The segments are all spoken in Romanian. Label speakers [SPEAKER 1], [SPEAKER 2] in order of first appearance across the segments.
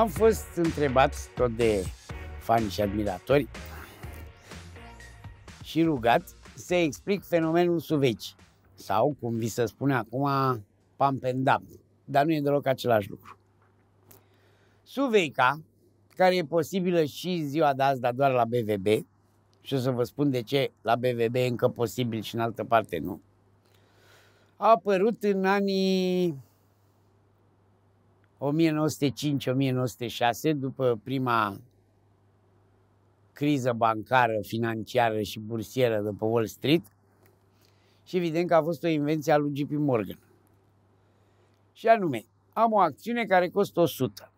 [SPEAKER 1] Am fost întrebat tot de fani și admiratori și rugat să explic fenomenul suveci sau, cum vi se spune acum, pampendam, dar nu e deloc același lucru. Suveica, care e posibilă și ziua de azi, dar doar la BVB, și o să vă spun de ce la BVB e încă posibil și în altă parte nu, a apărut în anii 1905-1906, după prima criză bancară, financiară și bursieră de pe Wall Street și evident că a fost o invenție a lui JP Morgan. Și anume, am o acțiune care costă 100.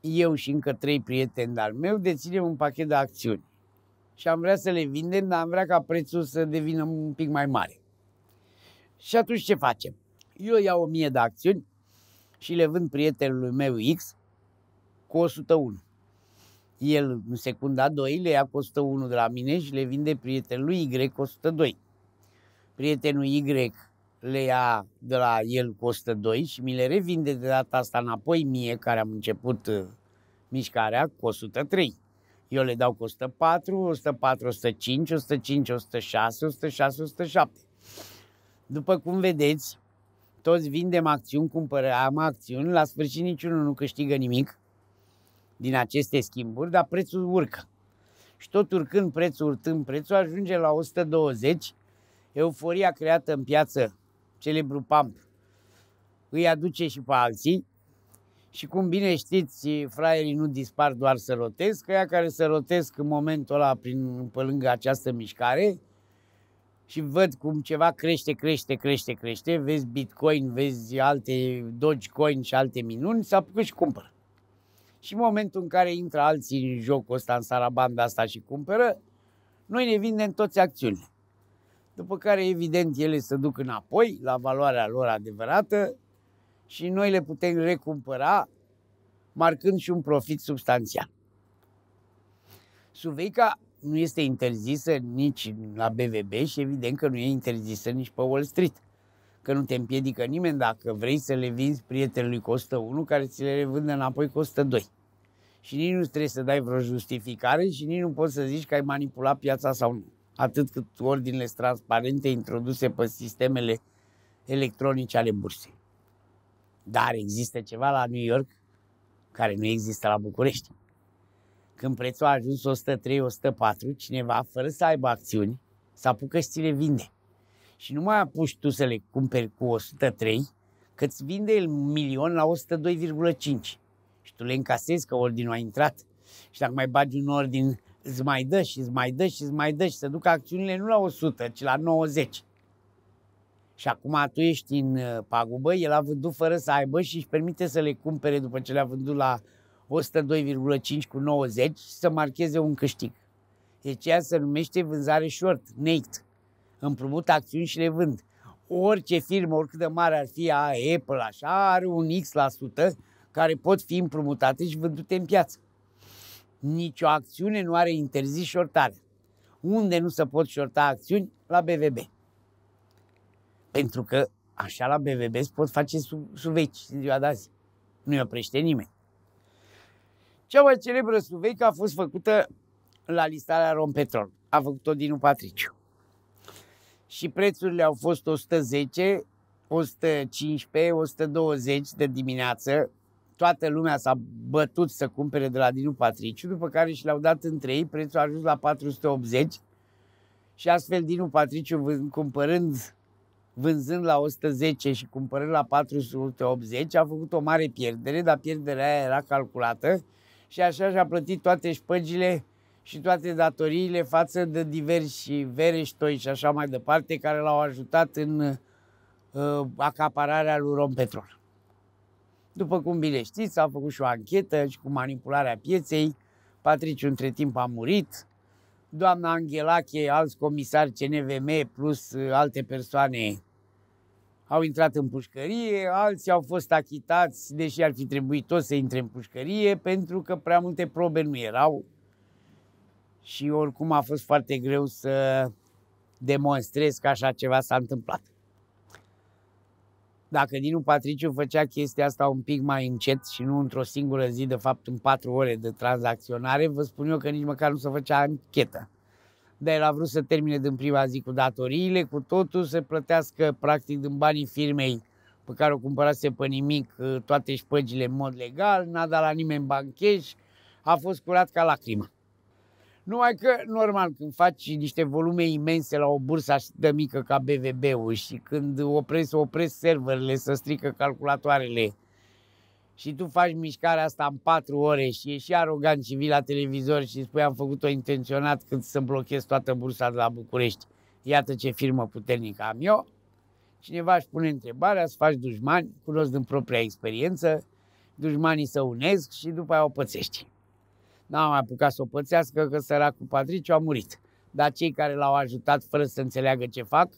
[SPEAKER 1] Eu și încă trei prieteni de-al meu deținem un pachet de acțiuni și am vrea să le vindem, dar am vrea ca prețul să devină un pic mai mare. Și atunci ce facem? Eu iau 1000 de acțiuni, și le vând prietenului meu X cu 101. El în secunda 2 le ia cu 101 de la mine și le vinde prietenului Y cu 102. Prietenul Y le ia de la el cu 102 și mi le revinde de data asta înapoi mie care am început mișcarea cu 103. Eu le dau cu 104, 104, 105, 105, 106, 106, 107. După cum vedeți, toți vindem acțiuni, cumpărăm acțiuni, la sfârșit niciunul nu câștigă nimic din aceste schimburi, dar prețul urcă. Și tot urcând prețul, urtând prețul, ajunge la 120. Euforia creată în piață, celebru pump, îi aduce și pe alții. Și cum bine știți, fraierii nu dispar doar să rotesc, că care să rotesc în momentul ăla prin, pe lângă această mișcare, și văd cum ceva crește, crește, crește, crește, vezi Bitcoin, vezi alte Dogecoin și alte minuni, s-a apucat și cumpără. Și în momentul în care intră alții în jocul ăsta, în sarabanda asta și cumpără, noi ne vindem toți acțiunile. După care, evident, ele se duc înapoi la valoarea lor adevărată și noi le putem recumpăra marcând și un profit substanțial. Suveica nu este interzisă nici la BVB și evident că nu e interzisă nici pe Wall Street. Că nu te împiedică nimeni dacă vrei să le vinzi prietenului costă 1 care ți le revândă înapoi costă 2. Și nici nu trebuie să dai vreo justificare și nici nu poți să zici că ai manipulat piața sau nu. Atât cât ordinele transparente introduse pe sistemele electronice ale bursei. Dar există ceva la New York care nu există la București. Când prețul a ajuns 103, 104, cineva, fără să aibă acțiuni, să apucă și ți le vinde. Și nu mai apuci tu să le cumperi cu 103, că îți vinde el milion la 102,5. Și tu le încasezi că ordinul a intrat. Și dacă mai bagi un ordin, îți mai dă și îți mai dă și îți mai dă și se duc acțiunile nu la 100, ci la 90. Și acum tu ești în uh, pagubă, el a vândut fără să aibă și își permite să le cumpere după ce le-a vândut la 102,5 cu 90 să marcheze un câștig. Deci ceea se numește vânzare short, naked. Împrumut acțiuni și le vând. Orice firmă, oricât de mare ar fi a Apple, așa, are un X% la sută care pot fi împrumutate și vândute în piață. Nici o acțiune nu are interzis shortare. Unde nu se pot shorta acțiuni? La BVB. Pentru că așa la BVB se pot face suveci în ziua de azi. Nu-i oprește nimeni. Cea mai celebră suveică a fost făcută la listarea Rompetrol. A făcut-o Dinu Patriciu. Și prețurile au fost 110, 115, 120 de dimineață. Toată lumea s-a bătut să cumpere de la Dinu Patriciu, după care și le-au dat între ei, prețul a ajuns la 480 și astfel Dinu Patriciu cumpărând vânzând la 110 și cumpărând la 480, a făcut o mare pierdere, dar pierderea aia era calculată și așa și-a plătit toate șpăgile și toate datoriile față de diversi vereștoi și așa mai departe, care l-au ajutat în uh, acapararea lui Rompetrol. După cum bine știți, s-a făcut și o anchetă și cu manipularea pieței. Patriciu între timp a murit. Doamna Anghelache, alți comisari CNVM plus uh, alte persoane au intrat în pușcărie, alții au fost achitați, deși ar fi trebuit toți să intre în pușcărie, pentru că prea multe probe nu erau și oricum a fost foarte greu să demonstrez că așa ceva s-a întâmplat. Dacă Dinu Patriciu făcea chestia asta un pic mai încet și nu într-o singură zi, de fapt în patru ore de tranzacționare, vă spun eu că nici măcar nu se făcea închetă dar el a vrut să termine din prima zi cu datoriile, cu totul, să plătească practic din banii firmei pe care o cumpărase pe nimic uh, toate șpăgile în mod legal, n-a dat la nimeni bancheș, a fost curat ca lacrima. Numai că, normal, când faci niște volume imense la o bursă așa de mică ca BVB-ul și când opresc, opresc serverele, să strică calculatoarele, și tu faci mișcarea asta în patru ore și ești și arogant și vii la televizor și spui am făcut-o intenționat când să blochez toată bursa de la București. Iată ce firmă puternică am eu. Cineva își pune întrebarea, să faci dușmani, cunosc din propria experiență, dușmanii să unesc și după aia o pățești. N-am mai apucat să o pățească că săracul Patriciu a murit. Dar cei care l-au ajutat fără să înțeleagă ce fac,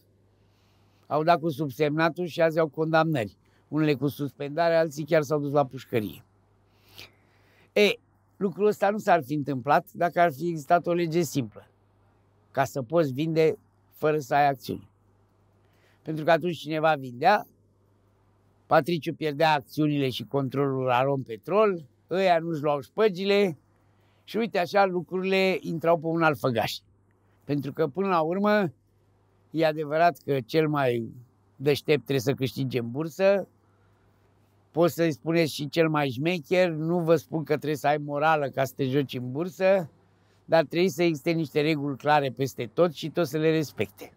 [SPEAKER 1] au dat cu subsemnatul și azi au condamnări unele cu suspendare, alții chiar s-au dus la pușcărie. E, lucrul ăsta nu s-ar fi întâmplat dacă ar fi existat o lege simplă, ca să poți vinde fără să ai acțiuni. Pentru că atunci cineva vindea, Patriciu pierdea acțiunile și controlul Arom Petrol, ăia nu-și luau șpăgile și uite așa lucrurile intrau pe un alt făgaș. Pentru că până la urmă e adevărat că cel mai deștept trebuie să câștige în bursă, poți să-i spuneți și cel mai șmecher, nu vă spun că trebuie să ai morală ca să te joci în bursă, dar trebuie să existe niște reguli clare peste tot și tot să le respecte.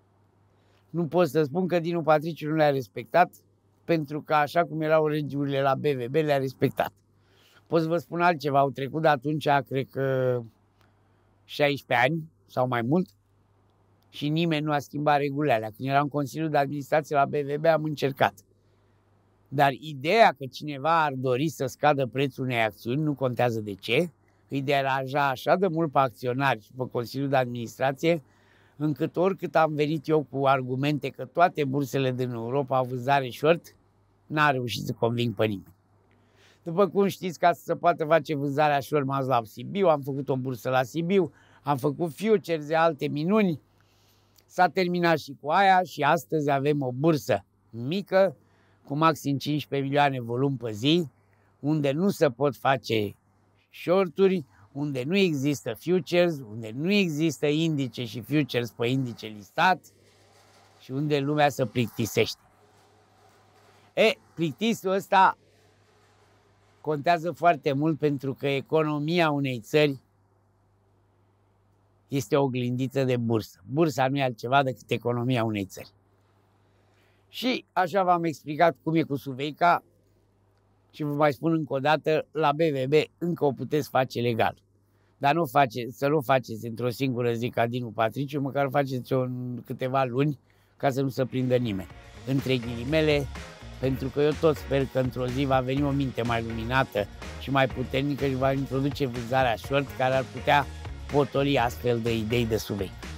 [SPEAKER 1] Nu pot să spun că Dinu Patriciu nu le-a respectat, pentru că așa cum erau regulile la BVB, le-a respectat. Pot să vă spun altceva, au trecut de atunci, cred că 16 ani sau mai mult, și nimeni nu a schimbat regulile alea. Când eram Consiliul de Administrație la BVB, am încercat dar ideea că cineva ar dori să scadă prețul unei acțiuni, nu contează de ce, îi deranja așa de mult pe acționari și pe Consiliul de Administrație, încât oricât am venit eu cu argumente că toate bursele din Europa au vânzare short, n-a reușit să conving pe nimeni. După cum știți, ca să se poată face vânzarea short, m-am la Sibiu, am făcut o bursă la Sibiu, am făcut futures de alte minuni, s-a terminat și cu aia și astăzi avem o bursă mică cu maxim 15 milioane volum pe zi, unde nu se pot face shorturi, unde nu există futures, unde nu există indice și futures pe indice listat și unde lumea se plictisește. E, plictisul ăsta contează foarte mult pentru că economia unei țări este oglindită de bursă. Bursa nu e altceva decât economia unei țări. Și așa v-am explicat cum e cu Suveica și vă mai spun încă o dată, la BVB încă o puteți face legal. Dar nu face, să nu faceți într-o singură zi ca Dinu Patriciu, măcar faceți-o în câteva luni ca să nu se prindă nimeni. Între ghilimele, pentru că eu tot sper că într-o zi va veni o minte mai luminată și mai puternică și va introduce vânzarea short care ar putea potoli astfel de idei de suvei.